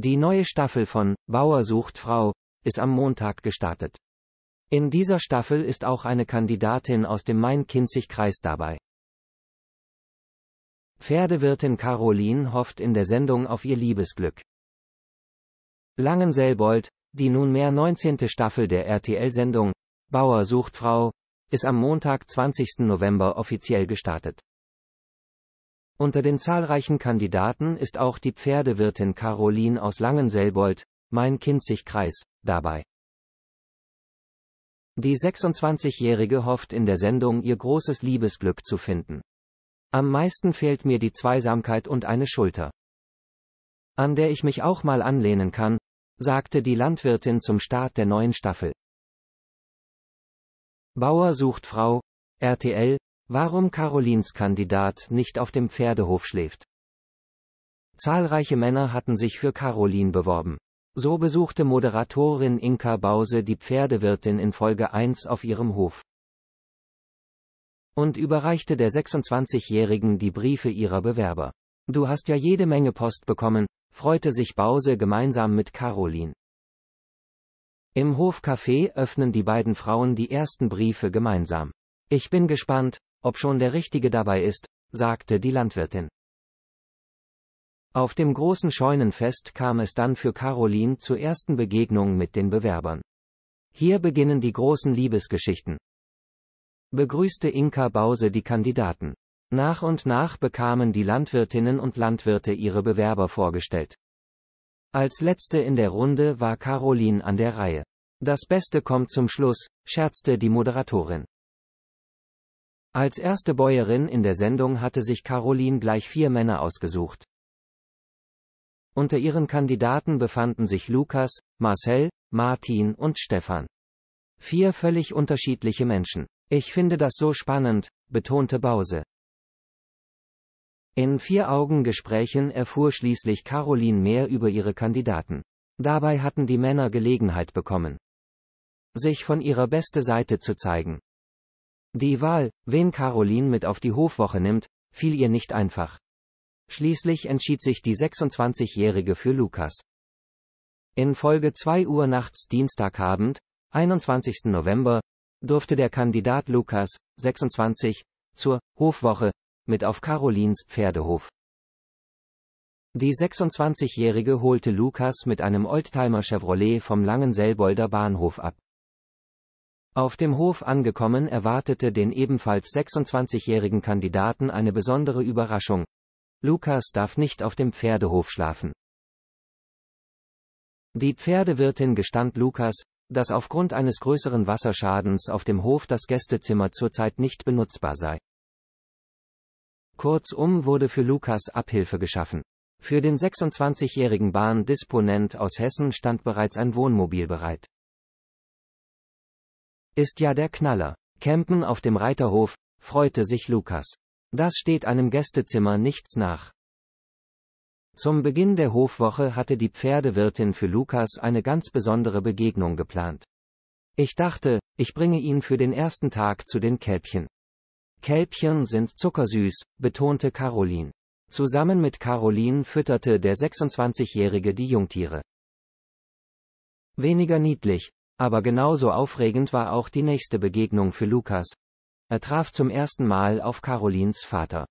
Die neue Staffel von Bauer sucht Frau ist am Montag gestartet. In dieser Staffel ist auch eine Kandidatin aus dem Main-Kinzig-Kreis dabei. Pferdewirtin Caroline hofft in der Sendung auf ihr Liebesglück. Langenselbold, die nunmehr 19. Staffel der RTL-Sendung Bauer sucht Frau, ist am Montag 20. November offiziell gestartet. Unter den zahlreichen Kandidaten ist auch die Pferdewirtin Caroline aus Langenselbold, mein Kinzig-Kreis, dabei. Die 26-Jährige hofft in der Sendung ihr großes Liebesglück zu finden. Am meisten fehlt mir die Zweisamkeit und eine Schulter. An der ich mich auch mal anlehnen kann, sagte die Landwirtin zum Start der neuen Staffel. Bauer sucht Frau, RTL, Warum Carolins Kandidat nicht auf dem Pferdehof schläft. Zahlreiche Männer hatten sich für Carolin beworben. So besuchte Moderatorin Inka Bause die Pferdewirtin in Folge 1 auf ihrem Hof und überreichte der 26-Jährigen die Briefe ihrer Bewerber. Du hast ja jede Menge Post bekommen, freute sich Bause gemeinsam mit Carolin. Im Hofcafé öffnen die beiden Frauen die ersten Briefe gemeinsam. Ich bin gespannt, ob schon der Richtige dabei ist, sagte die Landwirtin. Auf dem großen Scheunenfest kam es dann für Caroline zur ersten Begegnung mit den Bewerbern. Hier beginnen die großen Liebesgeschichten. Begrüßte Inka Bause die Kandidaten. Nach und nach bekamen die Landwirtinnen und Landwirte ihre Bewerber vorgestellt. Als letzte in der Runde war Caroline an der Reihe. Das Beste kommt zum Schluss, scherzte die Moderatorin. Als erste Bäuerin in der Sendung hatte sich Caroline gleich vier Männer ausgesucht. Unter ihren Kandidaten befanden sich Lukas, Marcel, Martin und Stefan. Vier völlig unterschiedliche Menschen. Ich finde das so spannend, betonte Bause. In vier Augengesprächen erfuhr schließlich Caroline mehr über ihre Kandidaten. Dabei hatten die Männer Gelegenheit bekommen, sich von ihrer beste Seite zu zeigen. Die Wahl, wen Caroline mit auf die Hofwoche nimmt, fiel ihr nicht einfach. Schließlich entschied sich die 26-Jährige für Lukas. In Folge 2 Uhr nachts Dienstagabend, 21. November, durfte der Kandidat Lukas, 26, zur Hofwoche mit auf Carolins Pferdehof. Die 26-Jährige holte Lukas mit einem Oldtimer Chevrolet vom Langen Selbolder Bahnhof ab. Auf dem Hof angekommen erwartete den ebenfalls 26-jährigen Kandidaten eine besondere Überraschung. Lukas darf nicht auf dem Pferdehof schlafen. Die Pferdewirtin gestand Lukas, dass aufgrund eines größeren Wasserschadens auf dem Hof das Gästezimmer zurzeit nicht benutzbar sei. Kurzum wurde für Lukas Abhilfe geschaffen. Für den 26-jährigen Bahndisponent aus Hessen stand bereits ein Wohnmobil bereit. Ist ja der Knaller. Campen auf dem Reiterhof, freute sich Lukas. Das steht einem Gästezimmer nichts nach. Zum Beginn der Hofwoche hatte die Pferdewirtin für Lukas eine ganz besondere Begegnung geplant. Ich dachte, ich bringe ihn für den ersten Tag zu den Kälbchen. Kälbchen sind zuckersüß, betonte Caroline. Zusammen mit Caroline fütterte der 26-Jährige die Jungtiere. Weniger niedlich, aber genauso aufregend war auch die nächste Begegnung für Lukas. Er traf zum ersten Mal auf Carolins Vater.